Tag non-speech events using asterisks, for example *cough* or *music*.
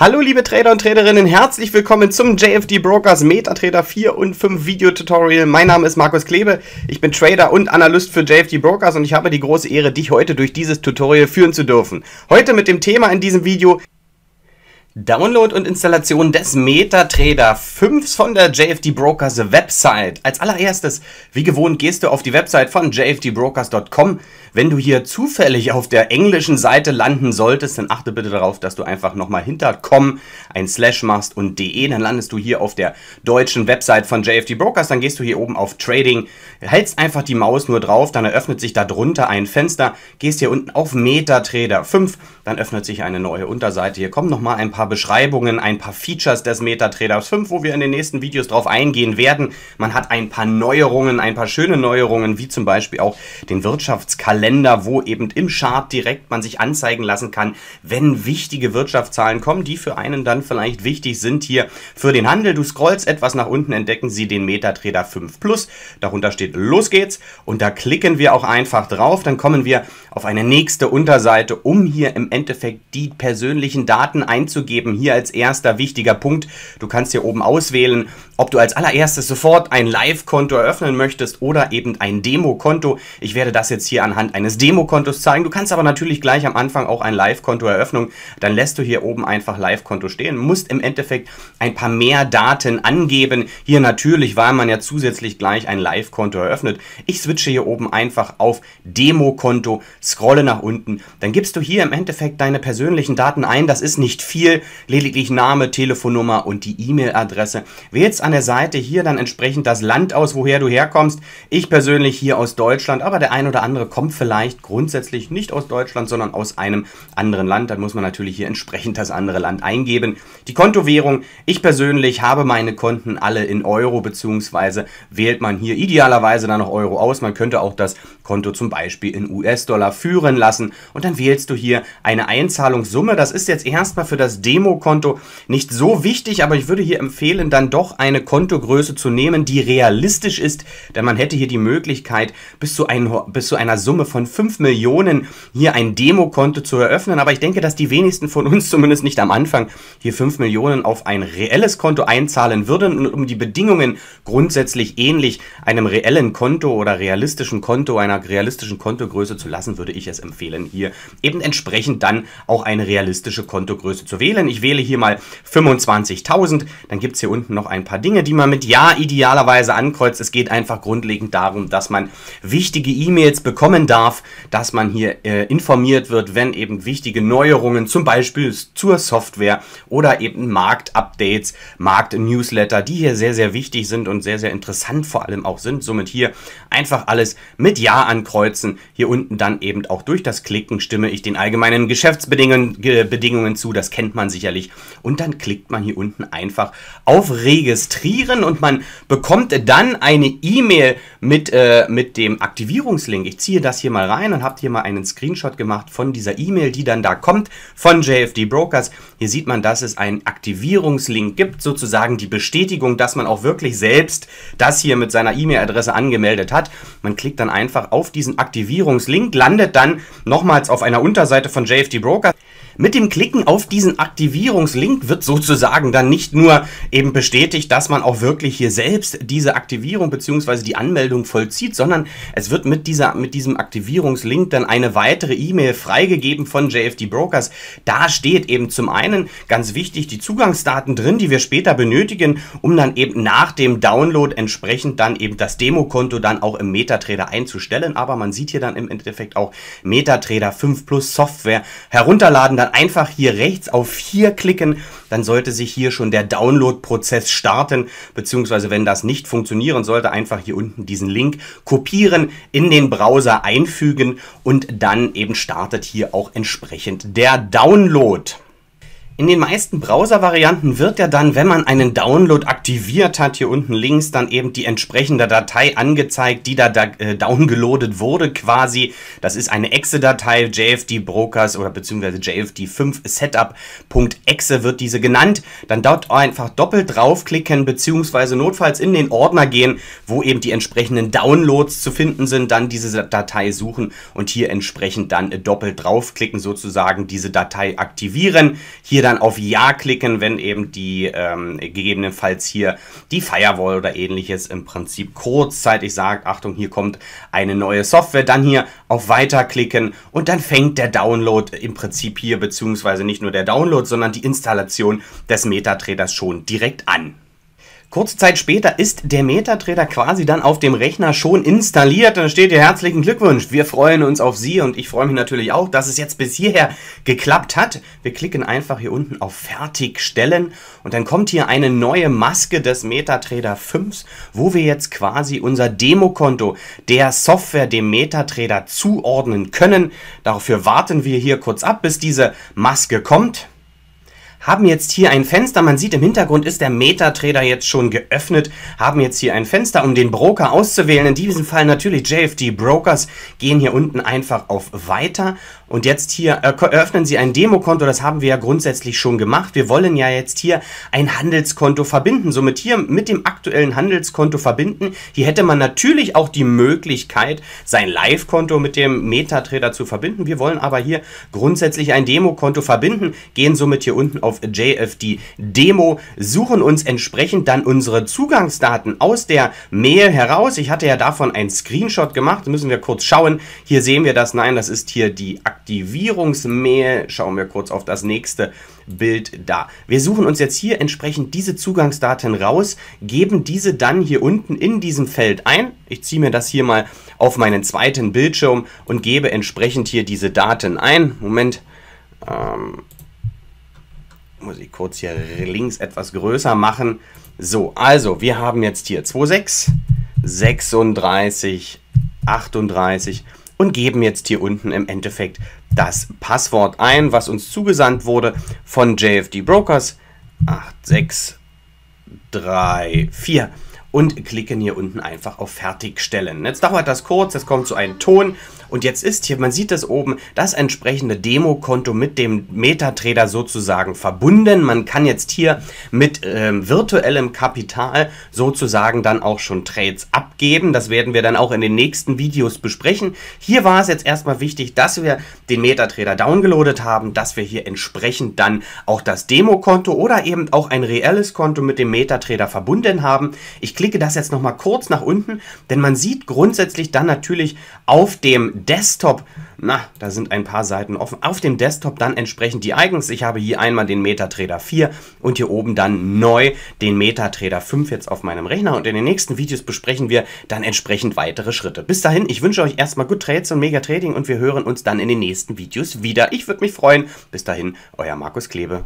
Hallo liebe Trader und Traderinnen, herzlich willkommen zum JFD Brokers MetaTrader 4 und 5 Video Tutorial. Mein Name ist Markus Klebe, ich bin Trader und Analyst für JFD Brokers und ich habe die große Ehre, dich heute durch dieses Tutorial führen zu dürfen. Heute mit dem Thema in diesem Video Download und Installation des MetaTrader 5 von der JFD Brokers Website. Als allererstes, wie gewohnt, gehst du auf die Website von jfdbrokers.com, wenn du hier zufällig auf der englischen Seite landen solltest, dann achte bitte darauf, dass du einfach nochmal hinter com ein Slash machst und de, dann landest du hier auf der deutschen Website von JFD Brokers, dann gehst du hier oben auf Trading, hältst einfach die Maus nur drauf, dann eröffnet sich darunter ein Fenster, gehst hier unten auf MetaTrader 5, dann öffnet sich eine neue Unterseite. Hier kommen nochmal ein paar Beschreibungen, ein paar Features des MetaTrader 5, wo wir in den nächsten Videos drauf eingehen werden. Man hat ein paar Neuerungen, ein paar schöne Neuerungen, wie zum Beispiel auch den Wirtschaftskalender Kalender, wo eben im Chart direkt man sich anzeigen lassen kann, wenn wichtige Wirtschaftszahlen kommen, die für einen dann vielleicht wichtig sind hier für den Handel. Du scrollst etwas nach unten, entdecken Sie den MetaTrader 5 Plus. Darunter steht Los geht's und da klicken wir auch einfach drauf. Dann kommen wir auf eine nächste Unterseite, um hier im Endeffekt die persönlichen Daten einzugeben. Hier als erster wichtiger Punkt. Du kannst hier oben auswählen, ob du als allererstes sofort ein Live-Konto eröffnen möchtest oder eben ein Demo-Konto. Ich werde das jetzt hier anhand anhand eines Demokontos zeigen. Du kannst aber natürlich gleich am Anfang auch ein Live-Konto eröffnen. Dann lässt du hier oben einfach Live-Konto stehen, musst im Endeffekt ein paar mehr Daten angeben. Hier natürlich, weil man ja zusätzlich gleich ein Live-Konto eröffnet. Ich switche hier oben einfach auf Demokonto, scrolle nach unten. Dann gibst du hier im Endeffekt deine persönlichen Daten ein. Das ist nicht viel, lediglich Name, Telefonnummer und die E-Mail-Adresse. Wählst an der Seite hier dann entsprechend das Land aus, woher du herkommst. Ich persönlich hier aus Deutschland, aber der ein oder andere kommt vielleicht grundsätzlich nicht aus Deutschland, sondern aus einem anderen Land. Dann muss man natürlich hier entsprechend das andere Land eingeben. Die Kontowährung, ich persönlich habe meine Konten alle in Euro, beziehungsweise wählt man hier idealerweise dann noch Euro aus. Man könnte auch das Konto zum Beispiel in US-Dollar führen lassen. Und dann wählst du hier eine Einzahlungssumme. Das ist jetzt erstmal für das Demo-Konto nicht so wichtig, aber ich würde hier empfehlen, dann doch eine Kontogröße zu nehmen, die realistisch ist, denn man hätte hier die Möglichkeit, bis zu, ein, bis zu einer Summe von 5 Millionen hier ein Demo-Konto zu eröffnen. Aber ich denke, dass die wenigsten von uns *laughs* zumindest nicht am Anfang hier 5 Millionen auf ein reelles Konto einzahlen würden und um die Bedingungen grundsätzlich ähnlich einem reellen Konto oder realistischen Konto einer realistischen Kontogröße zu lassen, würde ich es empfehlen, hier eben entsprechend dann auch eine realistische Kontogröße zu wählen. Ich wähle hier mal 25.000, dann gibt es hier unten noch ein paar Dinge, die man mit Ja idealerweise ankreuzt. Es geht einfach grundlegend darum, dass man wichtige E-Mails bekommen darf, dass man hier äh, informiert wird, wenn eben wichtige Neuerungen zum Beispiel zur Software oder eben Marktupdates, Marktnewsletter, die hier sehr, sehr wichtig sind und sehr, sehr interessant vor allem auch sind. Somit hier einfach alles mit Ja ankreuzen. Hier unten dann eben auch durch das Klicken stimme ich den allgemeinen Geschäftsbedingungen zu, das kennt man sicherlich. Und dann klickt man hier unten einfach auf Registrieren und man bekommt dann eine E-Mail mit, äh, mit dem Aktivierungslink. Ich ziehe das hier mal rein und habe hier mal einen Screenshot gemacht von dieser E-Mail, die dann da kommt von JFD Brokers. Hier sieht man, dass es einen Aktivierungslink gibt, sozusagen die Bestätigung, dass man auch wirklich selbst das hier mit seiner E-Mail-Adresse angemeldet hat. Man klickt dann einfach auf diesen Aktivierungslink, landet dann nochmals auf einer Unterseite von JFD Broker. Mit dem Klicken auf diesen Aktivierungslink wird sozusagen dann nicht nur eben bestätigt, dass man auch wirklich hier selbst diese Aktivierung bzw. die Anmeldung vollzieht, sondern es wird mit, dieser, mit diesem Aktivierungslink dann eine weitere E-Mail freigegeben von JFD Brokers. Da steht eben zum einen ganz wichtig die Zugangsdaten drin, die wir später benötigen, um dann eben nach dem Download entsprechend dann eben das Demokonto dann auch im MetaTrader einzustellen. Aber man sieht hier dann im Endeffekt auch MetaTrader 5 Plus Software herunterladen, dann einfach hier rechts auf hier klicken, dann sollte sich hier schon der Download-Prozess starten, beziehungsweise wenn das nicht funktionieren sollte, einfach hier unten diesen Link kopieren, in den Browser einfügen und dann eben startet hier auch entsprechend der Download. In den meisten Browser-Varianten wird ja dann, wenn man einen Download aktiviert hat, hier unten links dann eben die entsprechende Datei angezeigt, die da, da äh, downgeloadet wurde quasi. Das ist eine Exe-Datei, JFD Brokers oder beziehungsweise JFD 5 Setup.exe wird diese genannt. Dann dort einfach doppelt draufklicken beziehungsweise notfalls in den Ordner gehen, wo eben die entsprechenden Downloads zu finden sind, dann diese Datei suchen und hier entsprechend dann äh, doppelt draufklicken, sozusagen diese Datei aktivieren. Hier dann dann auf Ja klicken, wenn eben die ähm, gegebenenfalls hier die Firewall oder ähnliches im Prinzip kurzzeitig sagt, Achtung, hier kommt eine neue Software, dann hier auf Weiter klicken und dann fängt der Download im Prinzip hier, beziehungsweise nicht nur der Download, sondern die Installation des Metatrainers schon direkt an. Kurze Zeit später ist der Metatrader quasi dann auf dem Rechner schon installiert. Dann steht ihr herzlichen Glückwunsch. Wir freuen uns auf Sie und ich freue mich natürlich auch, dass es jetzt bis hierher geklappt hat. Wir klicken einfach hier unten auf Fertigstellen und dann kommt hier eine neue Maske des Metatrader 5, wo wir jetzt quasi unser Demokonto der Software dem Metatrader zuordnen können. Dafür warten wir hier kurz ab, bis diese Maske kommt haben jetzt hier ein Fenster. Man sieht im Hintergrund ist der MetaTrader jetzt schon geöffnet, haben jetzt hier ein Fenster, um den Broker auszuwählen. In diesem Fall natürlich JFD Brokers, gehen hier unten einfach auf Weiter und jetzt hier äh, eröffnen Sie ein Demokonto, das haben wir ja grundsätzlich schon gemacht. Wir wollen ja jetzt hier ein Handelskonto verbinden, somit hier mit dem aktuellen Handelskonto verbinden. Hier hätte man natürlich auch die Möglichkeit, sein Live-Konto mit dem MetaTrader zu verbinden. Wir wollen aber hier grundsätzlich ein Demokonto verbinden, gehen somit hier unten auf JFD Demo, suchen uns entsprechend dann unsere Zugangsdaten aus der Mail heraus. Ich hatte ja davon einen Screenshot gemacht, müssen wir kurz schauen. Hier sehen wir das, nein, das ist hier die aktuelle Aktivierungsmehl. Schauen wir kurz auf das nächste Bild da. Wir suchen uns jetzt hier entsprechend diese Zugangsdaten raus, geben diese dann hier unten in diesem Feld ein. Ich ziehe mir das hier mal auf meinen zweiten Bildschirm und gebe entsprechend hier diese Daten ein. Moment, ähm, muss ich kurz hier links etwas größer machen. So, also wir haben jetzt hier 2,6, 36, 38 und geben jetzt hier unten im Endeffekt das Passwort ein, was uns zugesandt wurde von JFD Brokers 8634 und klicken hier unten einfach auf Fertigstellen. Jetzt dauert das kurz, jetzt kommt so ein Ton und jetzt ist hier, man sieht das oben, das entsprechende Demokonto mit dem MetaTrader sozusagen verbunden. Man kann jetzt hier mit ähm, virtuellem Kapital sozusagen dann auch schon Trades abgeben. Das werden wir dann auch in den nächsten Videos besprechen. Hier war es jetzt erstmal wichtig, dass wir den MetaTrader downgeloadet haben, dass wir hier entsprechend dann auch das Demokonto oder eben auch ein reelles Konto mit dem MetaTrader verbunden haben. Ich klicke das jetzt nochmal kurz nach unten, denn man sieht grundsätzlich dann natürlich auf dem Desktop, na, da sind ein paar Seiten offen, auf dem Desktop dann entsprechend die Icons. Ich habe hier einmal den MetaTrader 4 und hier oben dann neu den MetaTrader 5 jetzt auf meinem Rechner und in den nächsten Videos besprechen wir dann entsprechend weitere Schritte. Bis dahin, ich wünsche euch erstmal gut Trades und Mega Trading und wir hören uns dann in den nächsten Videos wieder. Ich würde mich freuen. Bis dahin, euer Markus Klebe.